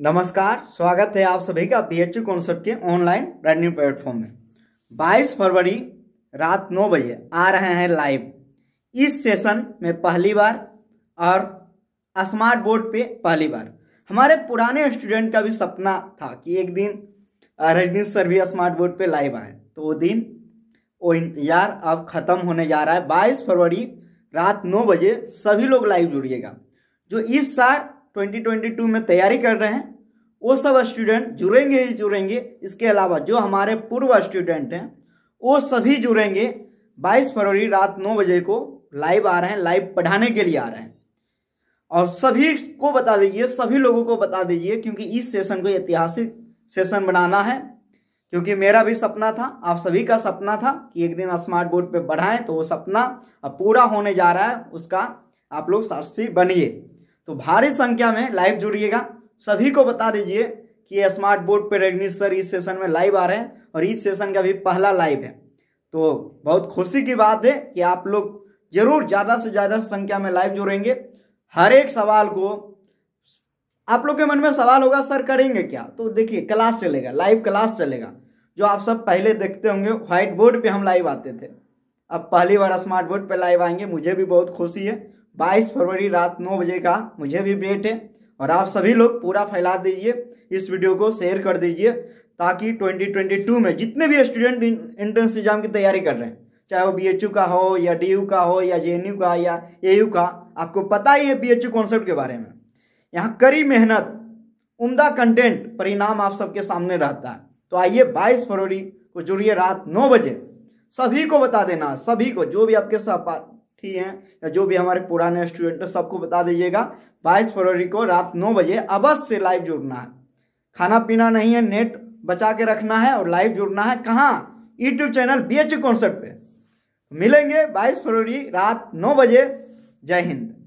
नमस्कार स्वागत है आप सभी का बी एच यू कॉन्सेप्ट के ऑनलाइन लर्निंग प्लेटफॉर्म में 22 फरवरी रात 9 बजे आ रहे हैं लाइव इस सेशन में पहली बार और स्मार्ट बोर्ड पे पहली बार हमारे पुराने स्टूडेंट का भी सपना था कि एक दिन रजनीश सर भी स्मार्ट बोर्ड पे लाइव आए तो वो दिन वो यार अब ख़त्म होने जा रहा है बाईस फरवरी रात नौ बजे सभी लोग लाइव जुड़िएगा जो इस साल 2022 में तैयारी कर रहे हैं वो सब स्टूडेंट जुड़ेंगे ही जुड़ेंगे इसके अलावा जो हमारे पूर्व स्टूडेंट हैं वो सभी जुड़ेंगे 22 फरवरी रात 9 बजे को लाइव आ रहे हैं लाइव पढ़ाने के लिए आ रहे हैं और सभी को बता दीजिए सभी लोगों को बता दीजिए क्योंकि इस सेशन को ऐतिहासिक सेशन बनाना है क्योंकि मेरा भी सपना था आप सभी का सपना था कि एक दिन स्मार्ट बोर्ड पे बढ़ाएं तो वो सपना अब पूरा होने जा रहा है उसका आप लोग साक्षी बनिए तो भारी संख्या में लाइव जुड़िएगा सभी को बता दीजिए कि स्मार्ट बोर्ड पर रेगनीश सर इस सेशन में लाइव आ रहे हैं और इस सेशन का भी पहला लाइव है तो बहुत खुशी की बात है कि आप लोग जरूर ज़्यादा से ज़्यादा संख्या में लाइव जुड़ेंगे हर एक सवाल को आप लोग के मन में सवाल होगा सर करेंगे क्या तो देखिए क्लास चलेगा लाइव क्लास चलेगा जो आप सब पहले देखते होंगे व्हाइट बोर्ड पे हम लाइव आते थे अब पहली बार स्मार्ट बोर्ड पे लाइव आएंगे मुझे भी बहुत खुशी है 22 फरवरी रात 9 बजे का मुझे भी डेट है और आप सभी लोग पूरा फैला दीजिए इस वीडियो को शेयर कर दीजिए ताकि 2022 में जितने भी स्टूडेंट एंट्रेंस एग्जाम की तैयारी कर रहे हैं चाहे वो बी का हो या डी का हो या जे का या ए का आपको पता ही है बी कॉन्सेप्ट के बारे में यहाँ कड़ी मेहनत उमदा कंटेंट परिणाम आप सबके सामने रहता है तो आइए 22 फरवरी को जुड़िए रात 9 बजे सभी को बता देना सभी को जो भी आपके सहपाठ ठीक है या जो भी हमारे पुराने स्टूडेंट हैं सबको बता दीजिएगा बाईस फरवरी को रात नौ बजे अवश्य लाइव जुड़ना है खाना पीना नहीं है नेट बचा के रखना है और लाइव जुड़ना है कहाँ YouTube channel B H concept पे मिलेंगे 22 फरवरी रात नौ बजे जय हिंद